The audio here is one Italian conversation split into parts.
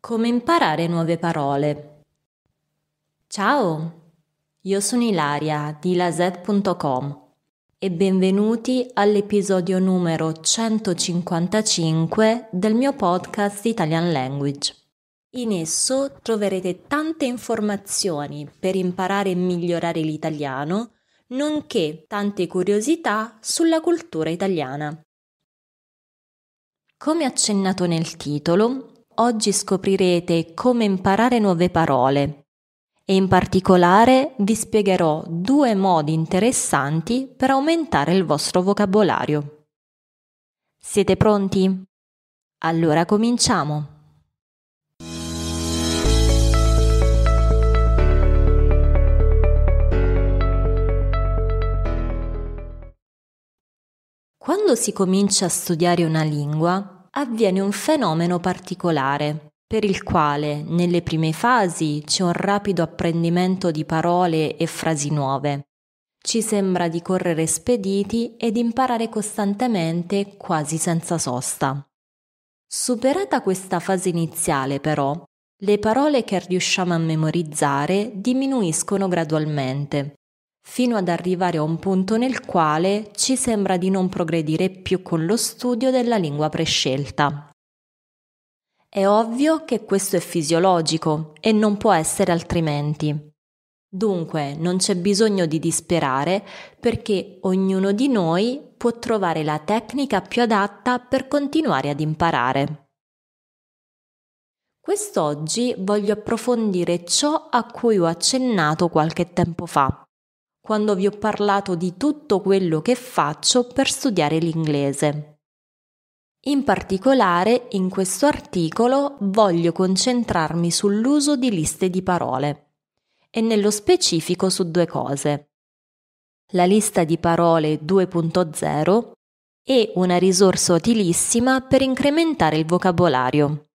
Come imparare nuove parole. Ciao, io sono Ilaria di lazet.com e benvenuti all'episodio numero 155 del mio podcast Italian Language. In esso troverete tante informazioni per imparare e migliorare l'italiano, nonché tante curiosità sulla cultura italiana. Come accennato nel titolo, oggi scoprirete come imparare nuove parole e in particolare vi spiegherò due modi interessanti per aumentare il vostro vocabolario. Siete pronti? Allora cominciamo! Quando si comincia a studiare una lingua, avviene un fenomeno particolare, per il quale nelle prime fasi c'è un rapido apprendimento di parole e frasi nuove. Ci sembra di correre spediti ed imparare costantemente, quasi senza sosta. Superata questa fase iniziale, però, le parole che riusciamo a memorizzare diminuiscono gradualmente fino ad arrivare a un punto nel quale ci sembra di non progredire più con lo studio della lingua prescelta. È ovvio che questo è fisiologico e non può essere altrimenti. Dunque non c'è bisogno di disperare perché ognuno di noi può trovare la tecnica più adatta per continuare ad imparare. Quest'oggi voglio approfondire ciò a cui ho accennato qualche tempo fa, quando vi ho parlato di tutto quello che faccio per studiare l'inglese. In particolare, in questo articolo voglio concentrarmi sull'uso di liste di parole e nello specifico su due cose. La lista di parole 2.0 è una risorsa utilissima per incrementare il vocabolario.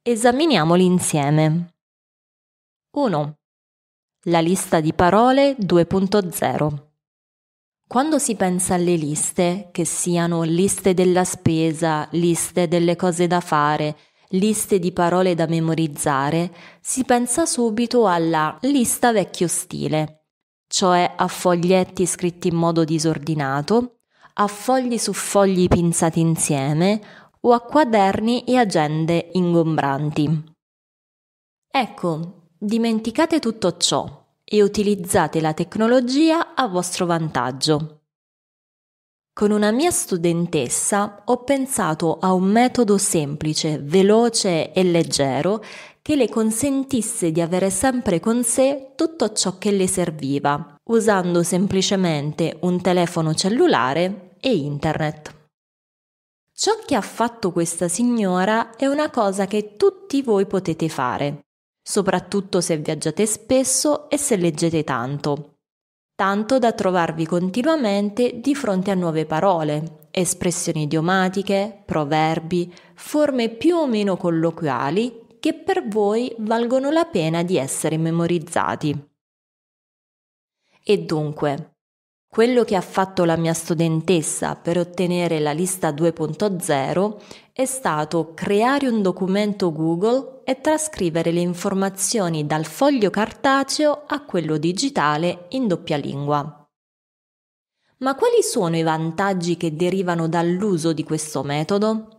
Esaminiamoli insieme. 1. La lista di parole 2.0 quando si pensa alle liste, che siano liste della spesa, liste delle cose da fare, liste di parole da memorizzare, si pensa subito alla lista vecchio stile, cioè a foglietti scritti in modo disordinato, a fogli su fogli pinzati insieme o a quaderni e agende ingombranti. Ecco, Dimenticate tutto ciò e utilizzate la tecnologia a vostro vantaggio. Con una mia studentessa ho pensato a un metodo semplice, veloce e leggero che le consentisse di avere sempre con sé tutto ciò che le serviva, usando semplicemente un telefono cellulare e internet. Ciò che ha fatto questa signora è una cosa che tutti voi potete fare soprattutto se viaggiate spesso e se leggete tanto. Tanto da trovarvi continuamente di fronte a nuove parole, espressioni idiomatiche, proverbi, forme più o meno colloquiali che per voi valgono la pena di essere memorizzati. E dunque, quello che ha fatto la mia studentessa per ottenere la lista 2.0 è stato creare un documento Google e trascrivere le informazioni dal foglio cartaceo a quello digitale in doppia lingua. Ma quali sono i vantaggi che derivano dall'uso di questo metodo?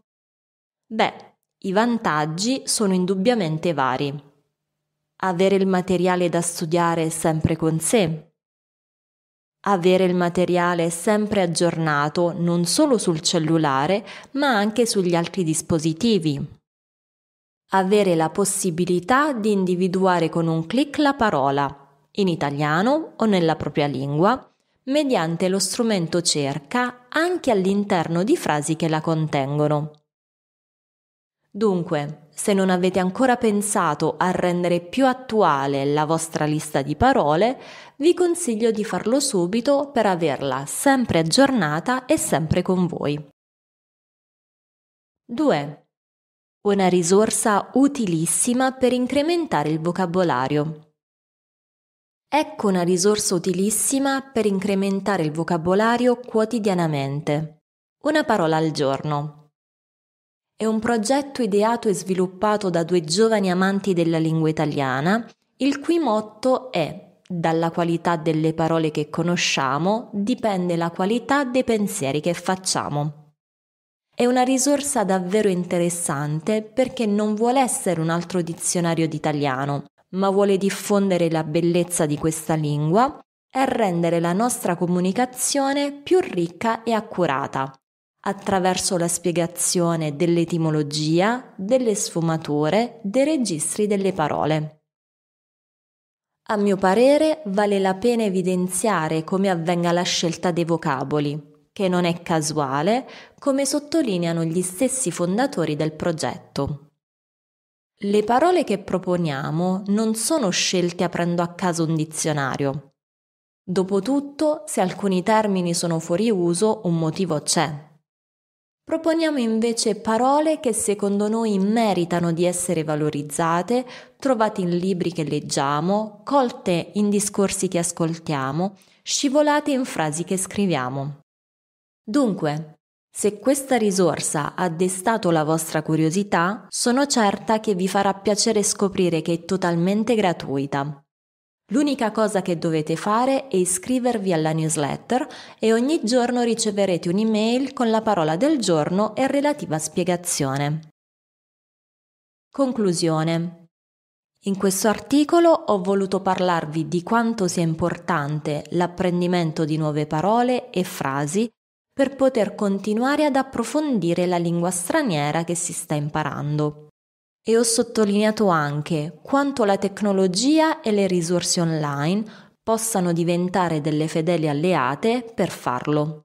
Beh, i vantaggi sono indubbiamente vari. Avere il materiale da studiare sempre con sé, avere il materiale sempre aggiornato non solo sul cellulare ma anche sugli altri dispositivi. Avere la possibilità di individuare con un clic la parola, in italiano o nella propria lingua, mediante lo strumento cerca anche all'interno di frasi che la contengono. Dunque, se non avete ancora pensato a rendere più attuale la vostra lista di parole, vi consiglio di farlo subito per averla sempre aggiornata e sempre con voi. 2. Una risorsa utilissima per incrementare il vocabolario. Ecco una risorsa utilissima per incrementare il vocabolario quotidianamente. Una parola al giorno, è un progetto ideato e sviluppato da due giovani amanti della lingua italiana, il cui motto è dalla qualità delle parole che conosciamo dipende la qualità dei pensieri che facciamo. È una risorsa davvero interessante perché non vuole essere un altro dizionario d'italiano, ma vuole diffondere la bellezza di questa lingua e rendere la nostra comunicazione più ricca e accurata, attraverso la spiegazione dell'etimologia, delle sfumature, dei registri delle parole. A mio parere vale la pena evidenziare come avvenga la scelta dei vocaboli, che non è casuale, come sottolineano gli stessi fondatori del progetto. Le parole che proponiamo non sono scelte aprendo a caso un dizionario. Dopotutto, se alcuni termini sono fuori uso, un motivo c'è. Proponiamo invece parole che secondo noi meritano di essere valorizzate, trovate in libri che leggiamo, colte in discorsi che ascoltiamo, scivolate in frasi che scriviamo. Dunque, se questa risorsa ha destato la vostra curiosità, sono certa che vi farà piacere scoprire che è totalmente gratuita. L'unica cosa che dovete fare è iscrivervi alla newsletter e ogni giorno riceverete un'email con la parola del giorno e relativa spiegazione. Conclusione. In questo articolo ho voluto parlarvi di quanto sia importante l'apprendimento di nuove parole e frasi per poter continuare ad approfondire la lingua straniera che si sta imparando e ho sottolineato anche quanto la tecnologia e le risorse online possano diventare delle fedeli alleate per farlo.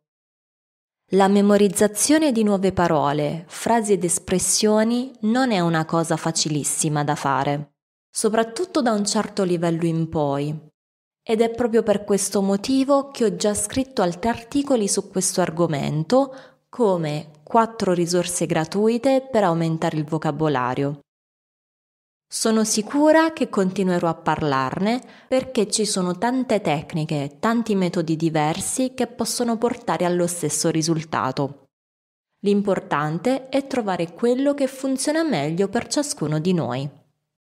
La memorizzazione di nuove parole, frasi ed espressioni non è una cosa facilissima da fare, soprattutto da un certo livello in poi. Ed è proprio per questo motivo che ho già scritto altri articoli su questo argomento, come 4 risorse gratuite per aumentare il vocabolario, sono sicura che continuerò a parlarne perché ci sono tante tecniche, tanti metodi diversi che possono portare allo stesso risultato. L'importante è trovare quello che funziona meglio per ciascuno di noi.